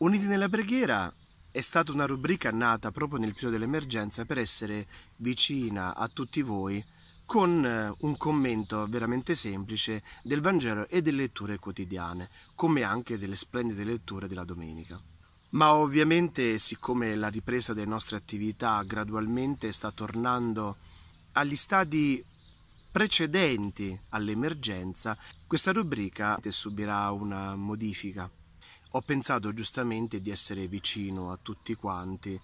Uniti nella preghiera è stata una rubrica nata proprio nel periodo dell'emergenza per essere vicina a tutti voi con eh, un commento veramente semplice del Vangelo e delle letture quotidiane, come anche delle splendide letture della domenica. Ma ovviamente, siccome la ripresa delle nostre attività gradualmente sta tornando agli stadi precedenti all'emergenza, questa rubrica subirà una modifica ho pensato giustamente di essere vicino a tutti quanti,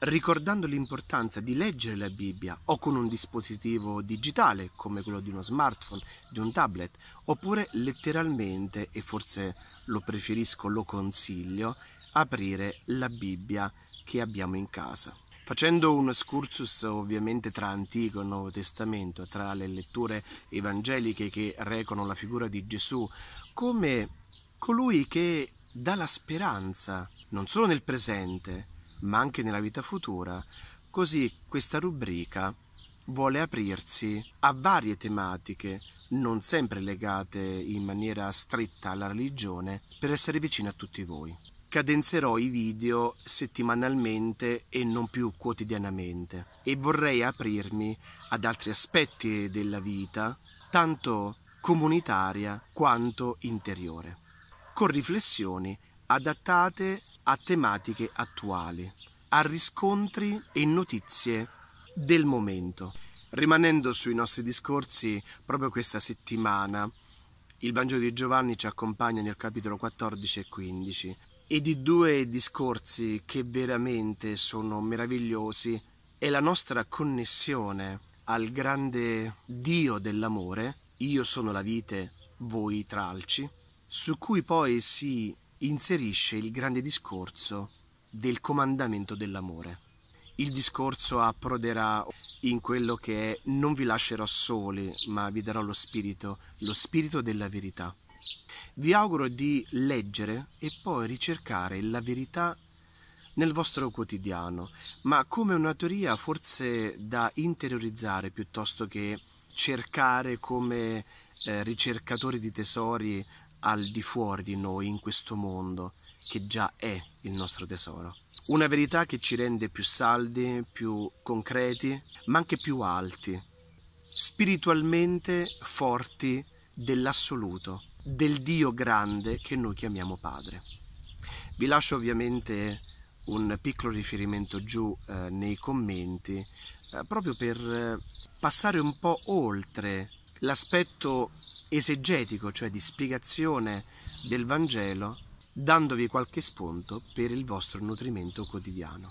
ricordando l'importanza di leggere la Bibbia o con un dispositivo digitale come quello di uno smartphone, di un tablet, oppure letteralmente, e forse lo preferisco, lo consiglio, aprire la Bibbia che abbiamo in casa. Facendo un excursus ovviamente tra Antico e Nuovo Testamento, tra le letture evangeliche che recono la figura di Gesù, come colui che dà la speranza, non solo nel presente, ma anche nella vita futura. Così questa rubrica vuole aprirsi a varie tematiche, non sempre legate in maniera stretta alla religione, per essere vicina a tutti voi. Cadenzerò i video settimanalmente e non più quotidianamente e vorrei aprirmi ad altri aspetti della vita, tanto comunitaria quanto interiore con riflessioni adattate a tematiche attuali, a riscontri e notizie del momento. Rimanendo sui nostri discorsi, proprio questa settimana il Vangelo di Giovanni ci accompagna nel capitolo 14 e 15 e di due discorsi che veramente sono meravigliosi è la nostra connessione al grande Dio dell'amore, io sono la vite, voi i tralci, su cui poi si inserisce il grande discorso del comandamento dell'amore. Il discorso approderà in quello che è non vi lascerò soli, ma vi darò lo spirito, lo spirito della verità. Vi auguro di leggere e poi ricercare la verità nel vostro quotidiano, ma come una teoria forse da interiorizzare piuttosto che cercare come eh, ricercatori di tesori al di fuori di noi, in questo mondo, che già è il nostro tesoro. Una verità che ci rende più saldi, più concreti, ma anche più alti, spiritualmente forti dell'assoluto, del Dio grande che noi chiamiamo Padre. Vi lascio ovviamente un piccolo riferimento giù eh, nei commenti, eh, proprio per eh, passare un po' oltre l'aspetto esegetico, cioè di spiegazione del Vangelo, dandovi qualche spunto per il vostro nutrimento quotidiano.